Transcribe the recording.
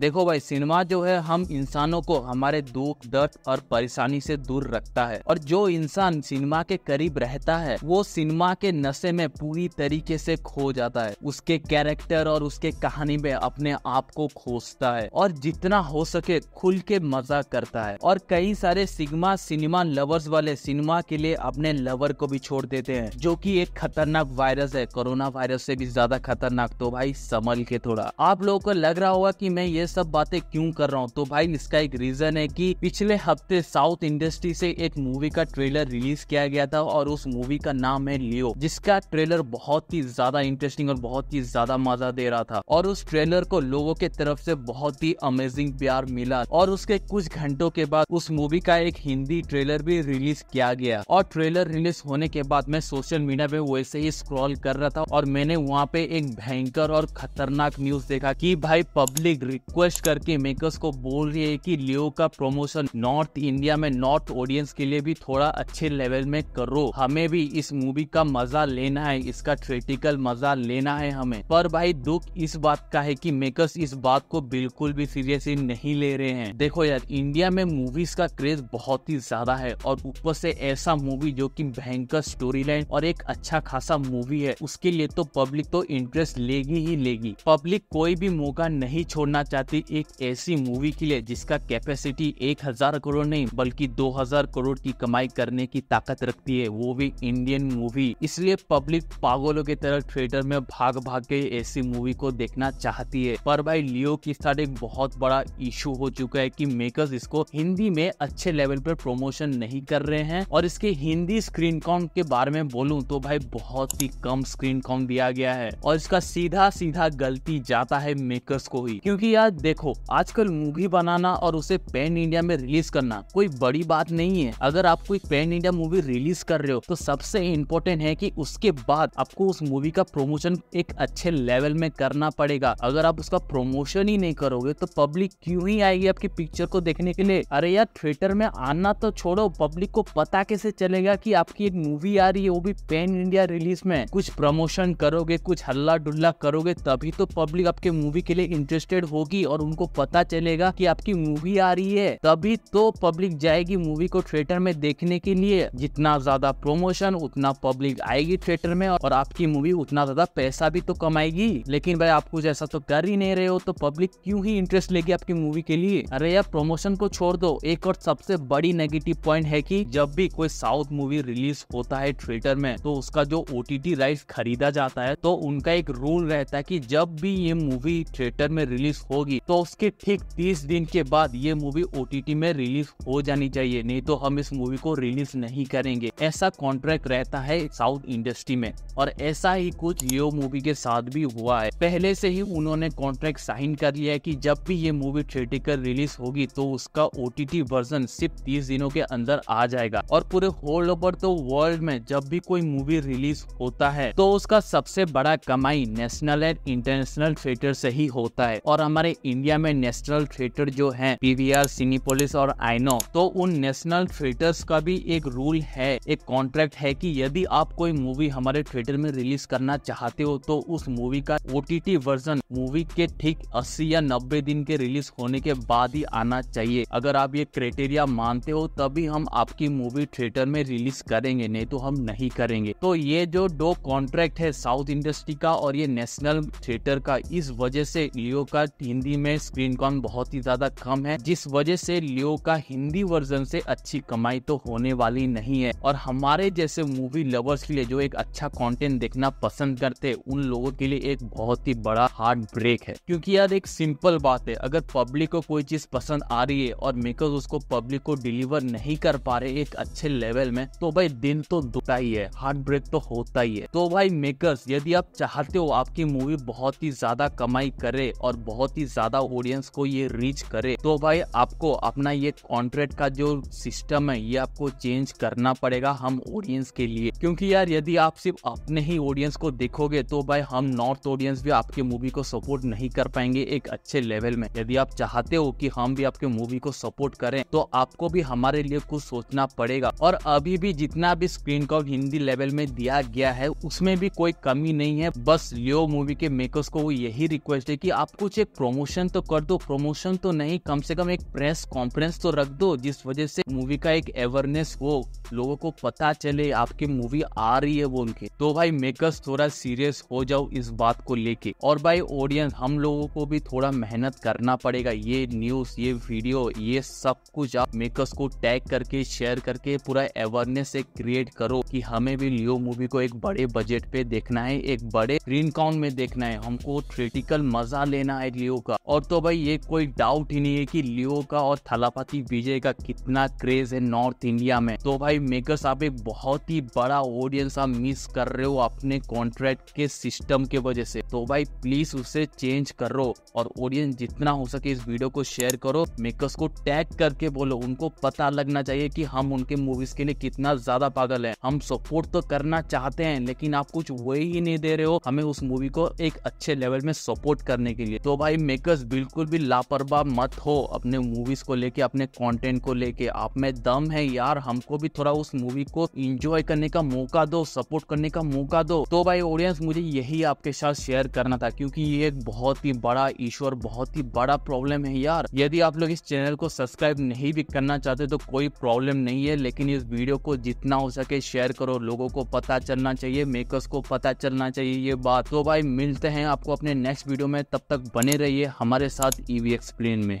देखो भाई सिनेमा जो है हम इंसानों को हमारे दुख दर्द और परेशानी से दूर रखता है और जो इंसान सिनेमा के करीब रहता है वो सिनेमा के नशे में पूरी तरीके से खो जाता है उसके कैरेक्टर और उसके कहानी में अपने आप को खोजता है और जितना हो सके खुल के मजा करता है और कई सारे सिग्मा सिनेमा लवर्स वाले सिनेमा के लिए अपने लवर को भी छोड़ देते हैं जो की एक खतरनाक वायरस है कोरोना वायरस से भी ज्यादा खतरनाक तो भाई संभल के थोड़ा आप लोगों को लग रहा होगा की मैं ये सब बातें क्यों कर रहा हूँ तो भाई इसका एक रीजन है कि पिछले हफ्ते साउथ इंडस्ट्री से एक मूवी का ट्रेलर रिलीज किया गया था और उस मूवी का नाम है लियो जिसका ट्रेलर बहुत ही ज्यादा इंटरेस्टिंग और बहुत ही ज्यादा मजा दे रहा था और उस ट्रेलर को लोगों के तरफ से बहुत ही अमेजिंग प्यार मिला और उसके कुछ घंटों के बाद उस मूवी का एक हिंदी ट्रेलर भी रिलीज किया गया और ट्रेलर रिलीज होने के बाद मैं सोशल मीडिया पे वैसे ही स्क्रॉल कर रहा था और मैंने वहाँ पे एक भयंकर और खतरनाक न्यूज देखा कि भाई पब्लिक रिक्वेस्ट करके मेकर्स को बोल रही है कि लियो का प्रमोशन नॉर्थ इंडिया में नॉर्थ ऑडियंस के लिए भी थोड़ा अच्छे लेवल में करो हमें भी इस मूवी का मजा लेना है इसका थ्रेटिकल मजा लेना है हमें पर भाई दुख इस बात का है कि मेकर्स इस बात को बिल्कुल भी सीरियसली नहीं ले रहे हैं देखो यार इंडिया में मूवीज का क्रेज बहुत ही ज्यादा है और ऊपर से ऐसा मूवी जो की भयंकर स्टोरी लाइन और एक अच्छा खासा मूवी है उसके लिए तो पब्लिक तो इंटरेस्ट लेगी ही लेगी पब्लिक कोई भी मौका नहीं छोड़ना चाहती जाती एक ऐसी मूवी के लिए जिसका कैपेसिटी 1000 करोड़ नहीं बल्कि 2000 करोड़ की कमाई करने की ताकत रखती है वो भी इंडियन मूवी इसलिए पब्लिक पागलों की तरह थिएटर में भाग भाग के ऐसी मूवी को देखना चाहती है पर भाई लियो के साथ एक बहुत बड़ा इशू हो चुका है की मेकर्स इसको हिंदी में अच्छे लेवल पर प्रमोशन नहीं कर रहे हैं और इसके हिंदी स्क्रीन काउंट के बारे में बोलूँ तो भाई बहुत ही कम स्क्रीन काउंट दिया गया है और इसका सीधा सीधा गलती जाता है मेकर्स को ही क्योंकि यार तक देखो आजकल मूवी बनाना और उसे पैन इंडिया में रिलीज करना कोई बड़ी बात नहीं है अगर आप कोई पैन इंडिया मूवी रिलीज कर रहे हो तो सबसे इम्पोर्टेंट है कि उसके बाद आपको उस मूवी का प्रमोशन एक अच्छे लेवल में करना पड़ेगा अगर आप उसका प्रमोशन ही नहीं करोगे तो पब्लिक क्यूँ ही आएगी आपकी पिक्चर को देखने के लिए अरे यार थिएटर में आना तो छोड़ो पब्लिक को पता कैसे चलेगा कि आपकी एक मूवी आ रही है वो भी पैन इंडिया रिलीज में कुछ प्रमोशन करोगे कुछ हल्ला डुल्ला करोगे तभी तो पब्लिक आपके मूवी के लिए इंटरेस्टेड होगी जाएगी और उनको पता चलेगा कि आपकी मूवी आ रही है तभी तो पब्लिक जाएगी मूवी को थिएटर में देखने के लिए जितना ज्यादा प्रमोशन उतना पब्लिक आएगी थिएटर में और आपकी मूवी उतना ज्यादा पैसा भी तो कमाएगी लेकिन भाई आप कुछ ऐसा तो कर ही नहीं रहे हो तो पब्लिक क्यूँ ही इंटरेस्ट लेगी आपकी मूवी के लिए अरे यार प्रमोशन को छोड़ दो एक और सबसे बड़ी नेगेटिव पॉइंट है की जब भी कोई साउथ मूवी रिलीज होता है थिएटर में तो उसका जो ओ राइट खरीदा जाता है तो उनका एक रूल रहता है की जब भी ये मूवी थिएटर में रिलीज हो होगी तो उसके ठीक तीस दिन के बाद ये मूवी ओ में रिलीज हो जानी चाहिए नहीं तो हम इस मूवी को रिलीज नहीं करेंगे ऐसा कॉन्ट्रैक्ट रहता है साउथ इंडस्ट्री में और ऐसा ही कुछ यो मूवी के साथ भी हुआ है पहले से ही उन्होंने कॉन्ट्रैक्ट साइन कर लिया है की जब भी ये मूवी थिएटिकल रिलीज होगी तो उसका ओ वर्जन सिर्फ तीस दिनों के अंदर आ जाएगा और पूरे होल्ड ओवर तो वर्ल्ड में जब भी कोई मूवी रिलीज होता है तो उसका सबसे बड़ा कमाई नेशनल एंड इंटरनेशनल थिएटर से ही होता है और हमारे इंडिया में नेशनल थिएटर जो है पीवीआर सिनीपोलिस और आइनो तो उन नेशनल थिएटर्स का भी एक रूल है एक कॉन्ट्रैक्ट है कि यदि आप कोई मूवी हमारे थिएटर में रिलीज करना चाहते हो तो उस मूवी का ओ वर्जन मूवी के ठीक 80 या 90 दिन के रिलीज होने के बाद ही आना चाहिए अगर आप ये क्राइटेरिया मानते हो तभी हम आपकी मूवी थिएटर में रिलीज करेंगे नहीं तो हम नहीं करेंगे तो ये जो दो कॉन्ट्रैक्ट है साउथ इंडस्ट्री का और ये नेशनल थिएटर का इस वजह से लियो का तीन हिंदी में स्क्रीन कॉन बहुत ही ज्यादा कम है जिस वजह से लियो का हिंदी वर्जन से अच्छी कमाई तो होने वाली नहीं है और हमारे जैसे मूवी लवर्स के लिए जो एक अच्छा कंटेंट देखना पसंद करते उन लोगों के लिए एक बहुत ही बड़ा हार्ट ब्रेक है क्योंकि यार एक सिंपल बात है अगर पब्लिक को कोई चीज पसंद आ रही है और मेकर्स उसको पब्लिक को डिलीवर नहीं कर पा रहे एक अच्छे लेवल में तो भाई दिन तो दुटा ही है हार्ट ब्रेक तो होता ही है तो भाई मेकर्स यदि आप चाहते हो आपकी मूवी बहुत ही ज्यादा कमाई करे और बहुत ही ज्यादा ऑडियंस को ये रीच करे तो भाई आपको अपना ये कॉन्ट्रेक्ट का जो सिस्टम है ये आपको चेंज करना पड़ेगा हम ऑडियंस के लिए क्योंकि यार यदि आप सिर्फ अपने ही ऑडियंस को देखोगे तो भाई हम नॉर्थ ऑडियंस भी आपके मूवी को सपोर्ट नहीं कर पाएंगे एक अच्छे लेवल में यदि आप चाहते हो कि हम भी आपके मूवी को सपोर्ट करें तो आपको भी हमारे लिए कुछ सोचना पड़ेगा और अभी भी जितना भी स्क्रीन कॉल हिंदी लेवल में दिया गया है उसमें भी कोई कमी नहीं है बस लियो मूवी के मेकर्स को यही रिक्वेस्ट है की आप कुछ एक प्रोमो प्रमोशन तो कर दो प्रमोशन तो नहीं कम से कम एक प्रेस कॉन्फ्रेंस तो रख दो जिस वजह से मूवी का एक अवेयरनेस हो लोगों को पता चले आपकी मूवी आ रही है वो उनके तो भाई मेकर्स थोड़ा सीरियस हो जाओ इस बात को लेके और भाई ऑडियंस हम लोगों को भी थोड़ा मेहनत करना पड़ेगा ये न्यूज ये वीडियो ये सब कुछ आप मेकर्स को टैग करके शेयर करके पूरा अवेयरनेस एक क्रिएट करो कि हमें भी लियो मूवी को एक बड़े बजट पे देखना है एक बड़े स्क्रीन काउंट में देखना है हमको थ्रेटिकल मजा लेना है लियो का का और तो भाई ये कोई डाउट ही नहीं है कि लियो का और थलापति विजय का कितना क्रेज है नॉर्थ इंडिया में तो भाई मेकर्स आप एक बहुत ही बड़ा ऑडियंस आप मिस कर रहे हो अपने कॉन्ट्रैक्ट के सिस्टम के वजह से तो भाई प्लीज उसे चेंज करो और ऑडियंस जितना हो सके इस वीडियो को शेयर करो मेकर्स को टैग करके बोलो उनको पता लगना चाहिए कि हम उनके मूवीज के लिए कितना ज्यादा पागल है हम सपोर्ट तो करना चाहते हैं लेकिन आप कुछ वही ही नहीं दे रहे हो हमें उस मूवी को एक अच्छे लेवल में सपोर्ट करने के लिए तो भाई मेक मेकर्स बिल्कुल भी लापरवाह मत हो अपने मूवीज़ को लेके अपने कंटेंट को लेके आप में दम है यार हमको भी थोड़ा उस मूवी को इंजॉय करने का मौका दो सपोर्ट करने का मौका दो तो भाई ऑडियंस मुझे यही आपके साथ शेयर करना था क्योंकि ये एक बहुत ही बड़ा इशू और बहुत ही बड़ा प्रॉब्लम है यार यदि आप लोग इस चैनल को सब्सक्राइब नहीं भी करना चाहते तो कोई प्रॉब्लम नहीं है लेकिन इस वीडियो को जितना हो सके शेयर करो लोगों को पता चलना चाहिए मेकर्स को पता चलना चाहिए ये बात तो भाई मिलते हैं आपको अपने नेक्स्ट वीडियो में तब तक बने रहिए हमारे साथ ई वी प्लेन में